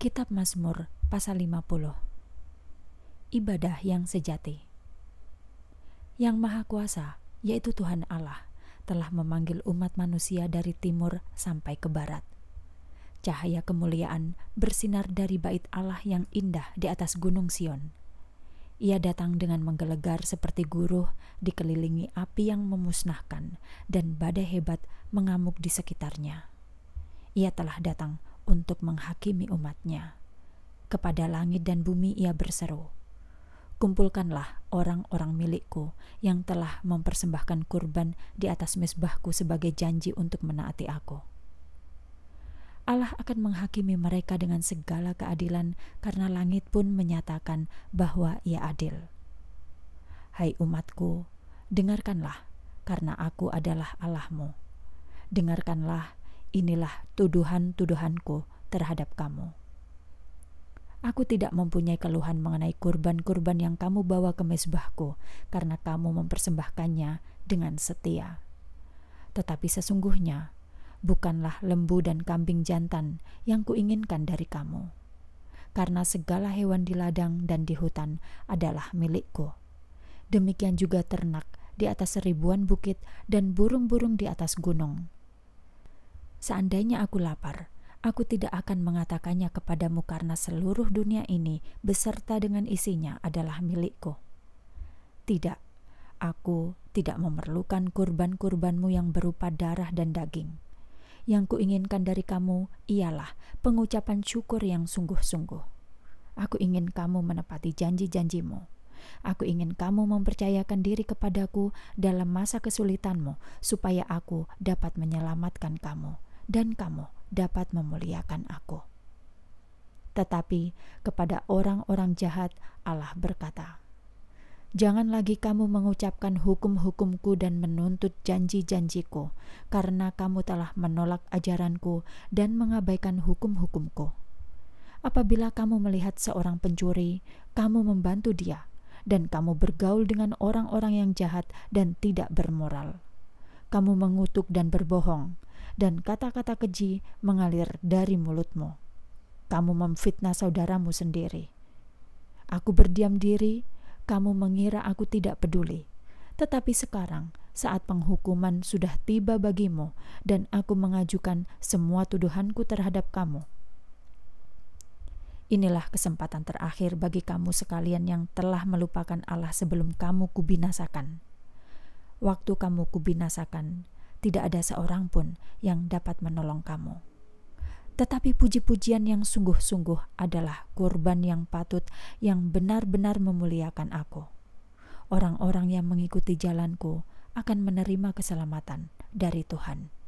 Kitab Mazmur pasal 50 Ibadah yang sejati Yang Maha Kuasa, yaitu Tuhan Allah, telah memanggil umat manusia dari timur sampai ke barat. Cahaya kemuliaan bersinar dari bait Allah yang indah di atas gunung Sion. Ia datang dengan menggelegar seperti guruh dikelilingi api yang memusnahkan dan badai hebat mengamuk di sekitarnya. Ia telah datang untuk menghakimi umatnya. Kepada langit dan bumi ia berseru, Kumpulkanlah orang-orang milikku yang telah mempersembahkan kurban di atas mesbahku sebagai janji untuk menaati aku. Allah akan menghakimi mereka dengan segala keadilan karena langit pun menyatakan bahwa ia adil. Hai umatku, dengarkanlah karena aku adalah Allahmu. Dengarkanlah Inilah tuduhan-tuduhanku terhadap kamu. Aku tidak mempunyai keluhan mengenai kurban-kurban yang kamu bawa ke mesbahku, karena kamu mempersembahkannya dengan setia. Tetapi sesungguhnya, bukanlah lembu dan kambing jantan yang kuinginkan dari kamu, karena segala hewan di ladang dan di hutan adalah milikku. Demikian juga ternak di atas ribuan bukit dan burung-burung di atas gunung Seandainya aku lapar, aku tidak akan mengatakannya kepadamu karena seluruh dunia ini beserta dengan isinya adalah milikku. Tidak, aku tidak memerlukan kurban-kurbanmu yang berupa darah dan daging. Yang kuinginkan dari kamu ialah pengucapan syukur yang sungguh-sungguh. Aku ingin kamu menepati janji-janjimu. Aku ingin kamu mempercayakan diri kepadaku dalam masa kesulitanmu, supaya aku dapat menyelamatkan kamu dan kamu dapat memuliakan aku. Tetapi kepada orang-orang jahat Allah berkata, Jangan lagi kamu mengucapkan hukum-hukumku dan menuntut janji-janjiku, karena kamu telah menolak ajaranku dan mengabaikan hukum-hukumku. Apabila kamu melihat seorang pencuri, kamu membantu dia, dan kamu bergaul dengan orang-orang yang jahat dan tidak bermoral. Kamu mengutuk dan berbohong, dan kata-kata keji mengalir dari mulutmu. Kamu memfitnah saudaramu sendiri. Aku berdiam diri, kamu mengira aku tidak peduli. Tetapi sekarang, saat penghukuman sudah tiba bagimu, dan aku mengajukan semua tuduhanku terhadap kamu. Inilah kesempatan terakhir bagi kamu sekalian yang telah melupakan Allah sebelum kamu kubinasakan. Waktu kamu kubinasakan, tidak ada seorang pun yang dapat menolong kamu. Tetapi puji-pujian yang sungguh-sungguh adalah kurban yang patut yang benar-benar memuliakan aku. Orang-orang yang mengikuti jalanku akan menerima keselamatan dari Tuhan.